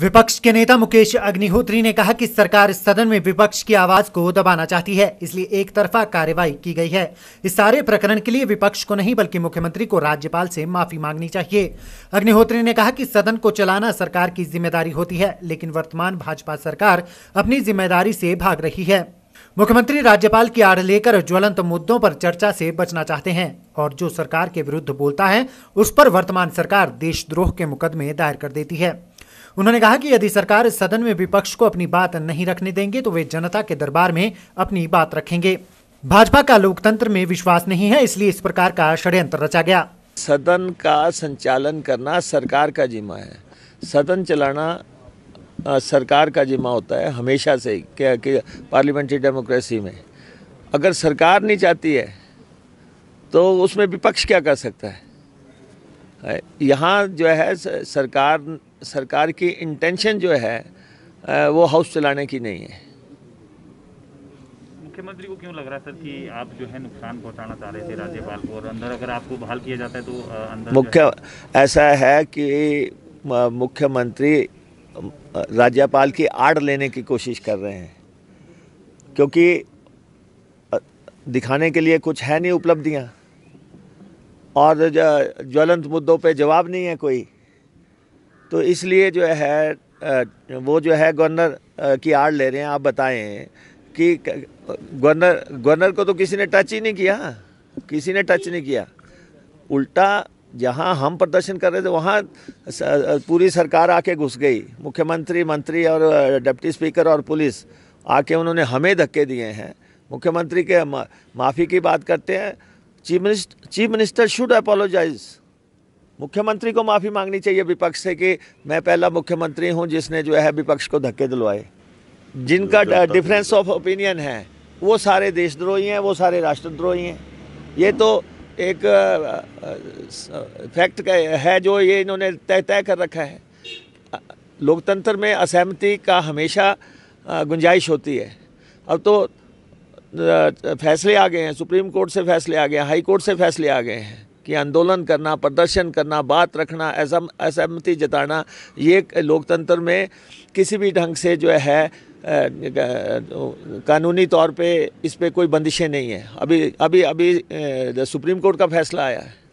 विपक्ष के नेता मुकेश अग्निहोत्री ने कहा कि सरकार सदन में विपक्ष की आवाज को दबाना चाहती है इसलिए एक तरफा कार्यवाही की गई है इस सारे प्रकरण के लिए विपक्ष को नहीं बल्कि मुख्यमंत्री को राज्यपाल से माफी मांगनी चाहिए अग्निहोत्री ने कहा कि सदन को चलाना सरकार की जिम्मेदारी होती है लेकिन वर्तमान भाजपा सरकार अपनी जिम्मेदारी से भाग रही है मुख्यमंत्री राज्यपाल की आड़ लेकर ज्वलंत मुद्दों पर चर्चा से बचना चाहते हैं और जो सरकार के विरुद्ध बोलता है उस पर वर्तमान सरकार देशद्रोह के मुकदमे दायर कर देती है उन्होंने कहा कि यदि सरकार सदन में विपक्ष को अपनी बात नहीं रखने देंगे तो वे जनता के दरबार में अपनी बात रखेंगे भाजपा का लोकतंत्र में विश्वास नहीं है इसलिए इस प्रकार का षड्यंत्र रचा गया सदन का संचालन करना सरकार का जिम्मा है सदन चलाना सरकार का जिम्मा होता है हमेशा से क्या कि पार्लियामेंट्री डेमोक्रेसी में अगर सरकार नहीं चाहती है तो उसमें विपक्ष क्या कर सकता है यहाँ जो है सरकार सरकार की इंटेंशन जो है वो हाउस चलाने की नहीं है मुख्यमंत्री को क्यों लग रहा है सर कि आप जो है नुकसान पहुंचाना चाह रहे थे राज्यपाल को और अंदर अगर आपको बहाल किया जाता है तो अंदर मुख्य ऐसा है कि मुख्यमंत्री राज्यपाल की आड़ लेने की कोशिश कर रहे हैं क्योंकि दिखाने के लिए कुछ है नहीं उपलब्धियां और ज्वलंत मुद्दों पे जवाब नहीं है कोई तो इसलिए जो है वो जो है गवर्नर की आड़ ले रहे हैं आप बताएं कि गवर्नर गवर्नर को तो किसी ने टच ही नहीं किया किसी ने टच नहीं किया उल्टा जहां हम प्रदर्शन कर रहे थे वहां पूरी सरकार आके घुस गई मुख्यमंत्री मंत्री और डिप्टी स्पीकर और पुलिस आके उन्होंने हमें धक्के दिए हैं मुख्यमंत्री के माफ़ी की बात करते हैं chief minister chief minister should apologise मुख्यमंत्री को माफ़ी मांगनी चाहिए विपक्ष से कि मैं पहला मुख्यमंत्री हूँ जिसने जो है विपक्ष को धक्के दिलवाए जिनका डिफरेंस ऑफ ओपिनियन है वो सारे देशद्रोही हैं वो सारे राष्ट्रद्रोही हैं ये तो एक फैक्ट है जो ये इन्होंने तय तय कर रखा है लोकतंत्र में असहमति का हमेशा गुंजाइश होती है अब तो फैसले आ गए हैं सुप्रीम कोर्ट से फैसले आ गए हैं हाई कोर्ट से फैसले आ गए हैं कि आंदोलन करना प्रदर्शन करना बात रखना असहमति जताना ये लोकतंत्र में किसी भी ढंग से जो है कानूनी तौर पे इस पर कोई बंदिशें नहीं है अभी अभी अभी सुप्रीम कोर्ट का फैसला आया है